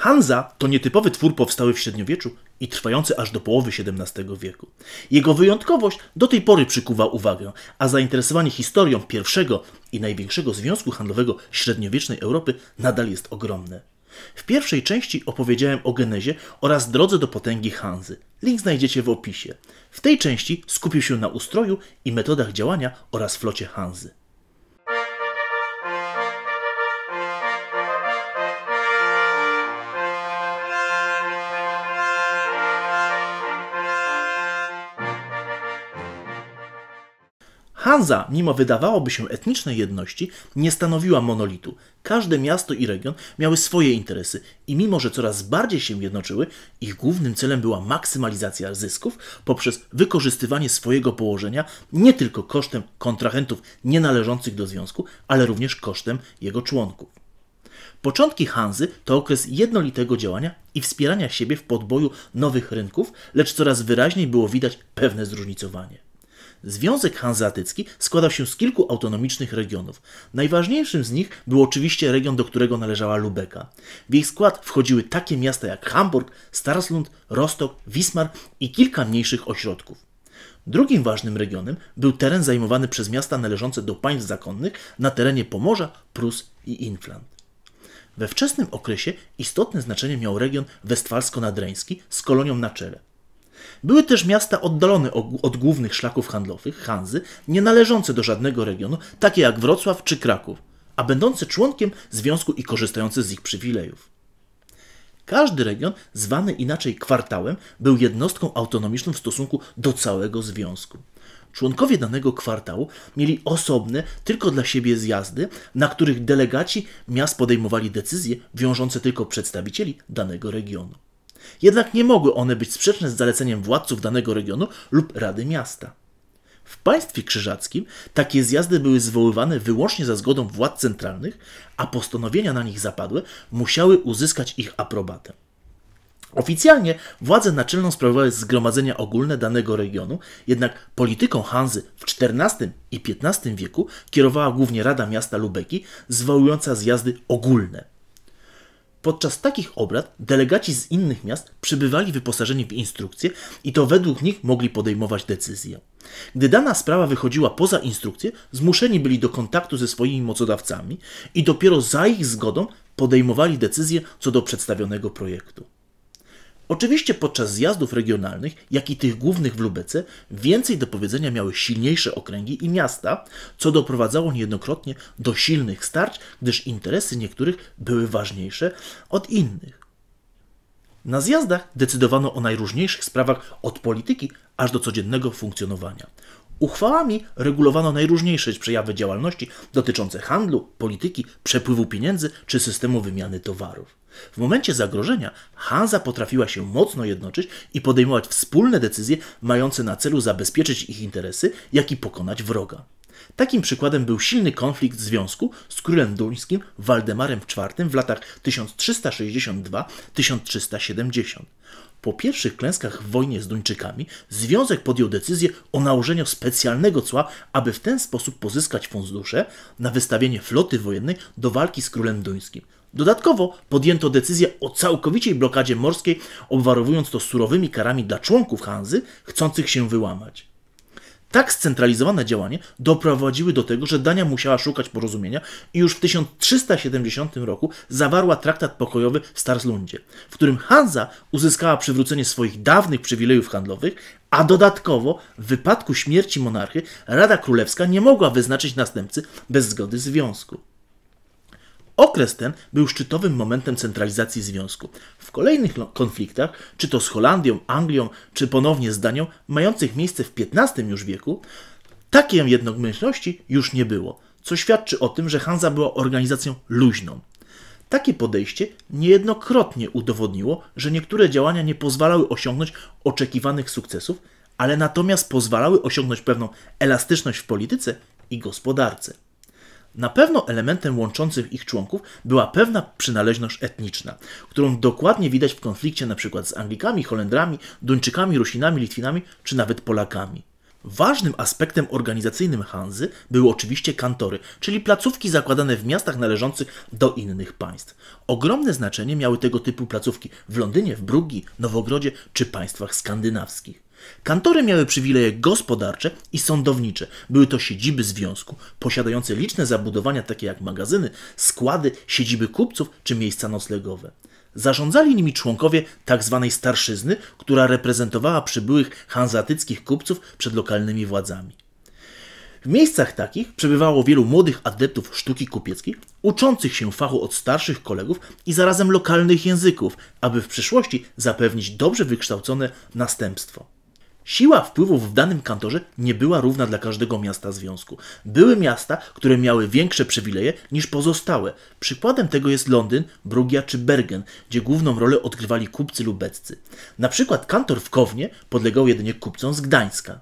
Hanza to nietypowy twór powstały w średniowieczu i trwający aż do połowy XVII wieku. Jego wyjątkowość do tej pory przykuwa uwagę, a zainteresowanie historią pierwszego i największego związku handlowego średniowiecznej Europy nadal jest ogromne. W pierwszej części opowiedziałem o genezie oraz drodze do potęgi Hanzy. Link znajdziecie w opisie. W tej części skupił się na ustroju i metodach działania oraz flocie Hanzy. Hanza, mimo wydawałoby się etnicznej jedności, nie stanowiła monolitu. Każde miasto i region miały swoje interesy i mimo, że coraz bardziej się jednoczyły, ich głównym celem była maksymalizacja zysków poprzez wykorzystywanie swojego położenia nie tylko kosztem kontrahentów nienależących do związku, ale również kosztem jego członków. Początki Hanzy to okres jednolitego działania i wspierania siebie w podboju nowych rynków, lecz coraz wyraźniej było widać pewne zróżnicowanie. Związek Hanzeatycki składał się z kilku autonomicznych regionów. Najważniejszym z nich był oczywiście region, do którego należała Lubeka. W jej skład wchodziły takie miasta jak Hamburg, Starslund, Rostock, Wismar i kilka mniejszych ośrodków. Drugim ważnym regionem był teren zajmowany przez miasta należące do państw zakonnych na terenie Pomorza, Prus i Infland. We wczesnym okresie istotne znaczenie miał region westfalsko-nadreński z kolonią na czele. Były też miasta oddalone od głównych szlaków handlowych Hanzy, nie należące do żadnego regionu, takie jak Wrocław czy Kraków, a będące członkiem związku i korzystające z ich przywilejów. Każdy region, zwany inaczej kwartałem, był jednostką autonomiczną w stosunku do całego związku. Członkowie danego kwartału mieli osobne, tylko dla siebie zjazdy, na których delegaci miast podejmowali decyzje wiążące tylko przedstawicieli danego regionu jednak nie mogły one być sprzeczne z zaleceniem władców danego regionu lub Rady Miasta. W państwie krzyżackim takie zjazdy były zwoływane wyłącznie za zgodą władz centralnych, a postanowienia na nich zapadłe musiały uzyskać ich aprobatę. Oficjalnie władzę naczelną sprawowały zgromadzenia ogólne danego regionu, jednak polityką Hanzy w XIV i XV wieku kierowała głównie Rada Miasta Lubeki, zwołująca zjazdy ogólne. Podczas takich obrad delegaci z innych miast przybywali wyposażeni w instrukcje i to według nich mogli podejmować decyzję. Gdy dana sprawa wychodziła poza instrukcję, zmuszeni byli do kontaktu ze swoimi mocodawcami i dopiero za ich zgodą podejmowali decyzję co do przedstawionego projektu. Oczywiście podczas zjazdów regionalnych, jak i tych głównych w Lubece, więcej do powiedzenia miały silniejsze okręgi i miasta, co doprowadzało niejednokrotnie do silnych starć, gdyż interesy niektórych były ważniejsze od innych. Na zjazdach decydowano o najróżniejszych sprawach od polityki aż do codziennego funkcjonowania. Uchwałami regulowano najróżniejsze przejawy działalności dotyczące handlu, polityki, przepływu pieniędzy czy systemu wymiany towarów. W momencie zagrożenia Hansa potrafiła się mocno jednoczyć i podejmować wspólne decyzje mające na celu zabezpieczyć ich interesy, jak i pokonać wroga. Takim przykładem był silny konflikt związku z królem duńskim Waldemarem IV w latach 1362-1370. Po pierwszych klęskach w wojnie z Duńczykami związek podjął decyzję o nałożeniu specjalnego cła, aby w ten sposób pozyskać fundusze na wystawienie floty wojennej do walki z królem duńskim, Dodatkowo podjęto decyzję o całkowicie blokadzie morskiej, obwarowując to surowymi karami dla członków Hanzy chcących się wyłamać. Tak scentralizowane działanie doprowadziły do tego, że Dania musiała szukać porozumienia i już w 1370 roku zawarła traktat pokojowy w Starslundzie, w którym Hanza uzyskała przywrócenie swoich dawnych przywilejów handlowych, a dodatkowo w wypadku śmierci monarchy Rada Królewska nie mogła wyznaczyć następcy bez zgody związku. Okres ten był szczytowym momentem centralizacji Związku. W kolejnych konfliktach, czy to z Holandią, Anglią, czy ponownie z Danią, mających miejsce w XV już wieku, takiej jednomyślności już nie było, co świadczy o tym, że Hanza była organizacją luźną. Takie podejście niejednokrotnie udowodniło, że niektóre działania nie pozwalały osiągnąć oczekiwanych sukcesów, ale natomiast pozwalały osiągnąć pewną elastyczność w polityce i gospodarce. Na pewno elementem łączącym ich członków była pewna przynależność etniczna, którą dokładnie widać w konflikcie np. z Anglikami, Holendrami, Duńczykami, Rusinami, Litwinami czy nawet Polakami. Ważnym aspektem organizacyjnym Hanzy były oczywiście kantory, czyli placówki zakładane w miastach należących do innych państw. Ogromne znaczenie miały tego typu placówki w Londynie, w Brugi, Nowogrodzie czy państwach skandynawskich. Kantory miały przywileje gospodarcze i sądownicze. Były to siedziby związku, posiadające liczne zabudowania takie jak magazyny, składy, siedziby kupców czy miejsca noclegowe. Zarządzali nimi członkowie tzw. Tak starszyzny, która reprezentowała przybyłych hanzatyckich kupców przed lokalnymi władzami. W miejscach takich przebywało wielu młodych adeptów sztuki kupieckiej, uczących się fachu od starszych kolegów i zarazem lokalnych języków, aby w przyszłości zapewnić dobrze wykształcone następstwo. Siła wpływów w danym kantorze nie była równa dla każdego miasta związku. Były miasta, które miały większe przywileje niż pozostałe. Przykładem tego jest Londyn, Brugia czy Bergen, gdzie główną rolę odgrywali kupcy lubeccy. Na przykład kantor w Kownie podlegał jedynie kupcom z Gdańska.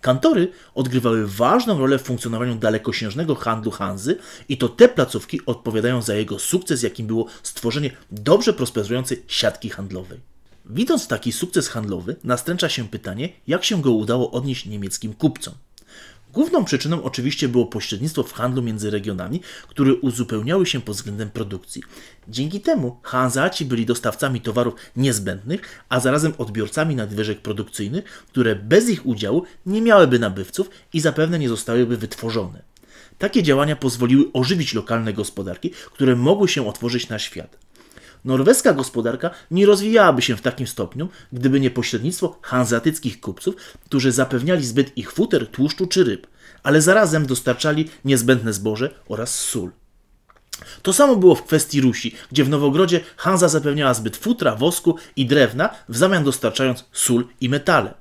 Kantory odgrywały ważną rolę w funkcjonowaniu dalekosiężnego handlu Hanzy i to te placówki odpowiadają za jego sukces, jakim było stworzenie dobrze prosperującej siatki handlowej. Widząc taki sukces handlowy, nastręcza się pytanie, jak się go udało odnieść niemieckim kupcom. Główną przyczyną oczywiście było pośrednictwo w handlu między regionami, które uzupełniały się pod względem produkcji. Dzięki temu Hanzaci byli dostawcami towarów niezbędnych, a zarazem odbiorcami nadwyżek produkcyjnych, które bez ich udziału nie miałyby nabywców i zapewne nie zostałyby wytworzone. Takie działania pozwoliły ożywić lokalne gospodarki, które mogły się otworzyć na świat. Norweska gospodarka nie rozwijałaby się w takim stopniu, gdyby nie pośrednictwo hanzeatyckich kupców, którzy zapewniali zbyt ich futer, tłuszczu czy ryb, ale zarazem dostarczali niezbędne zboże oraz sól. To samo było w kwestii Rusi, gdzie w Nowogrodzie Hanza zapewniała zbyt futra, wosku i drewna, w zamian dostarczając sól i metale.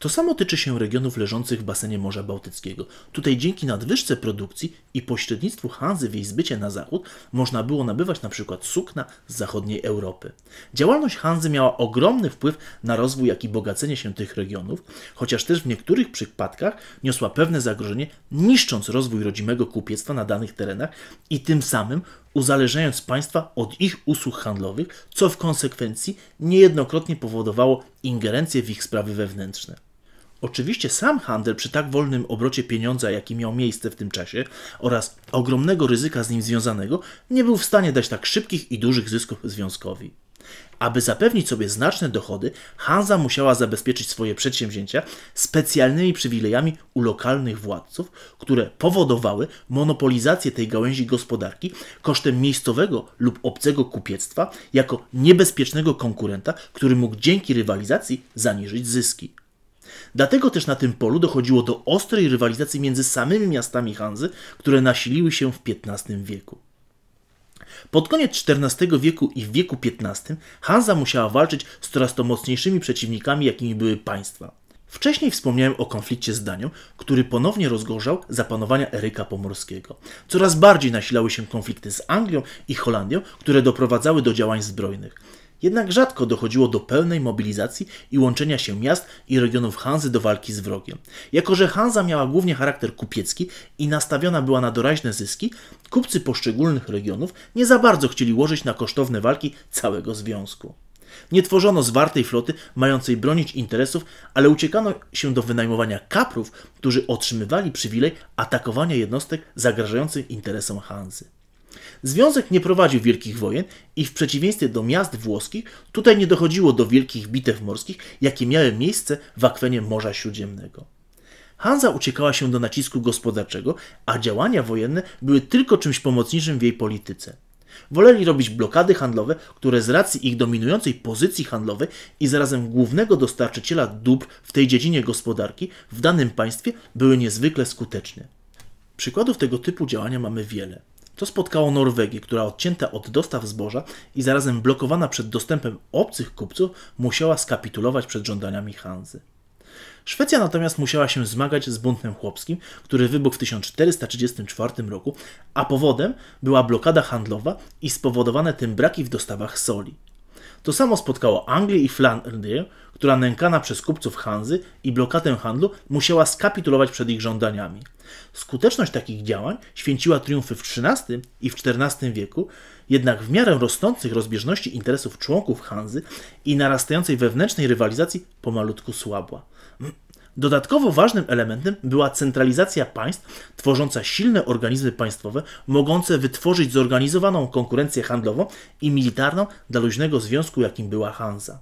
To samo tyczy się regionów leżących w basenie Morza Bałtyckiego. Tutaj dzięki nadwyżce produkcji i pośrednictwu Hanzy w jej zbycie na zachód można było nabywać np. sukna z zachodniej Europy. Działalność Hanzy miała ogromny wpływ na rozwój jak i bogacenie się tych regionów, chociaż też w niektórych przypadkach niosła pewne zagrożenie, niszcząc rozwój rodzimego kupiectwa na danych terenach i tym samym uzależniając państwa od ich usług handlowych, co w konsekwencji niejednokrotnie powodowało ingerencję w ich sprawy wewnętrzne. Oczywiście sam handel przy tak wolnym obrocie pieniądza, jaki miał miejsce w tym czasie oraz ogromnego ryzyka z nim związanego, nie był w stanie dać tak szybkich i dużych zysków związkowi. Aby zapewnić sobie znaczne dochody, Hansa musiała zabezpieczyć swoje przedsięwzięcia specjalnymi przywilejami u lokalnych władców, które powodowały monopolizację tej gałęzi gospodarki kosztem miejscowego lub obcego kupiectwa jako niebezpiecznego konkurenta, który mógł dzięki rywalizacji zaniżyć zyski. Dlatego też na tym polu dochodziło do ostrej rywalizacji między samymi miastami Hanzy, które nasiliły się w XV wieku. Pod koniec XIV wieku i w wieku XV Hanza musiała walczyć z coraz to mocniejszymi przeciwnikami, jakimi były państwa. Wcześniej wspomniałem o konflikcie z Danią, który ponownie rozgorzał panowania Eryka Pomorskiego. Coraz bardziej nasilały się konflikty z Anglią i Holandią, które doprowadzały do działań zbrojnych. Jednak rzadko dochodziło do pełnej mobilizacji i łączenia się miast i regionów Hanzy do walki z wrogiem. Jako, że Hanza miała głównie charakter kupiecki i nastawiona była na doraźne zyski, kupcy poszczególnych regionów nie za bardzo chcieli łożyć na kosztowne walki całego związku. Nie tworzono zwartej floty mającej bronić interesów, ale uciekano się do wynajmowania kaprów, którzy otrzymywali przywilej atakowania jednostek zagrażających interesom Hanzy. Związek nie prowadził wielkich wojen i w przeciwieństwie do miast włoskich, tutaj nie dochodziło do wielkich bitew morskich, jakie miały miejsce w akwenie Morza Śródziemnego. Hanza uciekała się do nacisku gospodarczego, a działania wojenne były tylko czymś pomocniczym w jej polityce. Woleli robić blokady handlowe, które z racji ich dominującej pozycji handlowej i zarazem głównego dostarczyciela dóbr w tej dziedzinie gospodarki w danym państwie były niezwykle skuteczne. Przykładów tego typu działania mamy wiele. To spotkało Norwegię, która odcięta od dostaw zboża i zarazem blokowana przed dostępem obcych kupców, musiała skapitulować przed żądaniami Hanzy. Szwecja natomiast musiała się zmagać z buntem chłopskim, który wybuchł w 1434 roku, a powodem była blokada handlowa i spowodowane tym braki w dostawach soli. To samo spotkało Anglię i Flandrię, która nękana przez kupców Hanzy i blokadę handlu musiała skapitulować przed ich żądaniami. Skuteczność takich działań święciła triumfy w XIII i w XIV wieku, jednak w miarę rosnących rozbieżności interesów członków Hanzy i narastającej wewnętrznej rywalizacji pomalutku słabła. Dodatkowo ważnym elementem była centralizacja państw tworząca silne organizmy państwowe, mogące wytworzyć zorganizowaną konkurencję handlową i militarną dla luźnego związku, jakim była Hanza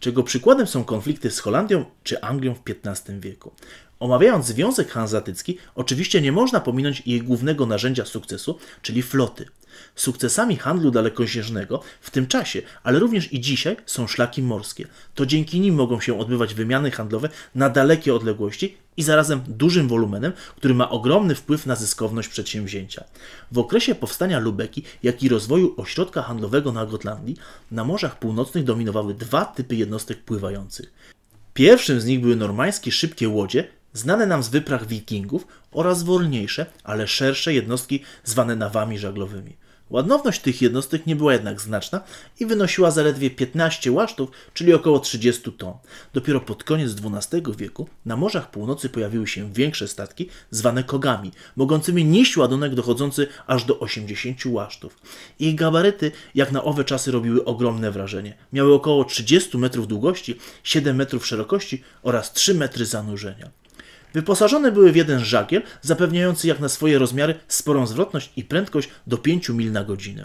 czego przykładem są konflikty z Holandią czy Anglią w XV wieku. Omawiając Związek Hanzatycki, oczywiście nie można pominąć jej głównego narzędzia sukcesu, czyli floty. Sukcesami handlu dalekosiężnego w tym czasie, ale również i dzisiaj są szlaki morskie. To dzięki nim mogą się odbywać wymiany handlowe na dalekie odległości i zarazem dużym wolumenem, który ma ogromny wpływ na zyskowność przedsięwzięcia. W okresie powstania Lubeki, jak i rozwoju ośrodka handlowego na Gotlandii, na Morzach Północnych dominowały dwa typy jednostek pływających. Pierwszym z nich były normańskie szybkie łodzie, znane nam z wypraw wikingów oraz wolniejsze, ale szersze jednostki zwane nawami żaglowymi. Ładowność tych jednostek nie była jednak znaczna i wynosiła zaledwie 15 łasztów, czyli około 30 ton. Dopiero pod koniec XII wieku na morzach północy pojawiły się większe statki zwane kogami, mogącymi nieść ładunek dochodzący aż do 80 łasztów. Ich gabaryty jak na owe czasy robiły ogromne wrażenie. Miały około 30 metrów długości, 7 metrów szerokości oraz 3 metry zanurzenia. Wyposażone były w jeden żagiel, zapewniający jak na swoje rozmiary sporą zwrotność i prędkość do 5 mil na godzinę.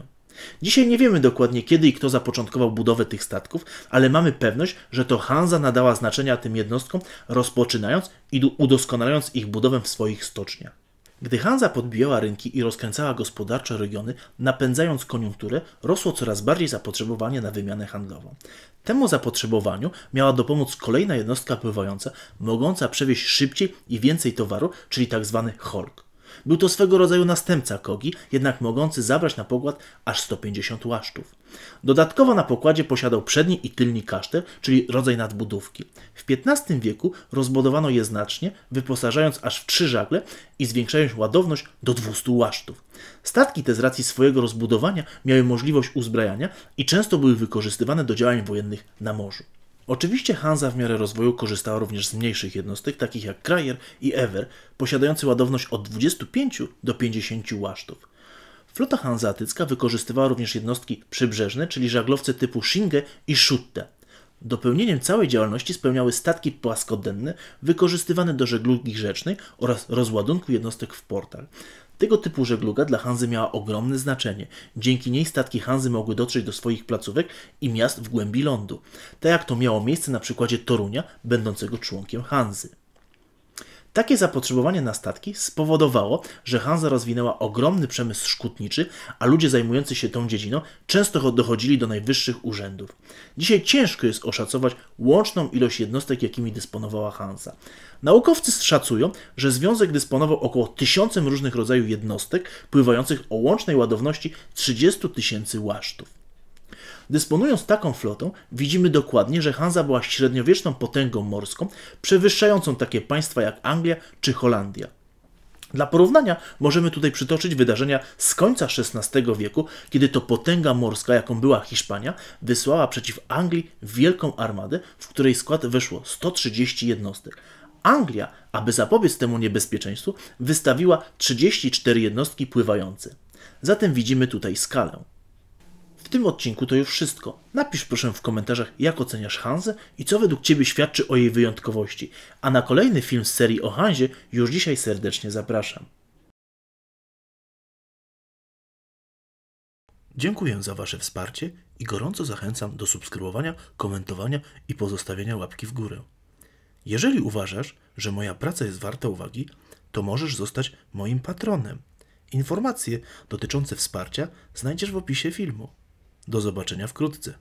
Dzisiaj nie wiemy dokładnie kiedy i kto zapoczątkował budowę tych statków, ale mamy pewność, że to Hanza nadała znaczenia tym jednostkom, rozpoczynając i udoskonalając ich budowę w swoich stoczniach. Gdy Hanza podbijała rynki i rozkręcała gospodarcze regiony, napędzając koniunkturę, rosło coraz bardziej zapotrzebowanie na wymianę handlową. Temu zapotrzebowaniu miała dopomóc kolejna jednostka pływająca, mogąca przewieźć szybciej i więcej towaru, czyli tzw. Tak Hulk. Był to swego rodzaju następca Kogi, jednak mogący zabrać na pokład aż 150 łasztów. Dodatkowo na pokładzie posiadał przedni i tylni kasztel, czyli rodzaj nadbudówki. W XV wieku rozbudowano je znacznie, wyposażając aż w trzy żagle i zwiększając ładowność do 200 łasztów. Statki te z racji swojego rozbudowania miały możliwość uzbrajania i często były wykorzystywane do działań wojennych na morzu. Oczywiście Hansa w miarę rozwoju korzystała również z mniejszych jednostek, takich jak Krajer i Ewer, posiadający ładowność od 25 do 50 łasztów. Flota hanzatycka wykorzystywała również jednostki przybrzeżne, czyli żaglowce typu Shinge i Schutte. Dopełnieniem całej działalności spełniały statki płaskodenne wykorzystywane do żeglugi rzecznej oraz rozładunku jednostek w portal. Tego typu żegluga dla Hanzy miała ogromne znaczenie. Dzięki niej statki Hanzy mogły dotrzeć do swoich placówek i miast w głębi lądu, tak jak to miało miejsce na przykładzie Torunia, będącego członkiem Hanzy. Takie zapotrzebowanie na statki spowodowało, że Hanza rozwinęła ogromny przemysł szkutniczy, a ludzie zajmujący się tą dziedziną często dochodzili do najwyższych urzędów. Dzisiaj ciężko jest oszacować łączną ilość jednostek, jakimi dysponowała Hanza. Naukowcy szacują, że związek dysponował około tysiącem różnych rodzajów jednostek, pływających o łącznej ładowności 30 tysięcy łasztów. Dysponując taką flotą, widzimy dokładnie, że Hansa była średniowieczną potęgą morską, przewyższającą takie państwa jak Anglia czy Holandia. Dla porównania możemy tutaj przytoczyć wydarzenia z końca XVI wieku, kiedy to potęga morska, jaką była Hiszpania, wysłała przeciw Anglii wielką armadę, w której skład weszło 130 jednostek. Anglia, aby zapobiec temu niebezpieczeństwu, wystawiła 34 jednostki pływające. Zatem widzimy tutaj skalę tym odcinku to już wszystko. Napisz proszę w komentarzach, jak oceniasz Hanzę i co według Ciebie świadczy o jej wyjątkowości. A na kolejny film z serii o Hanzie już dzisiaj serdecznie zapraszam. Dziękuję za Wasze wsparcie i gorąco zachęcam do subskrybowania, komentowania i pozostawienia łapki w górę. Jeżeli uważasz, że moja praca jest warta uwagi, to możesz zostać moim patronem. Informacje dotyczące wsparcia znajdziesz w opisie filmu. Do zobaczenia wkrótce.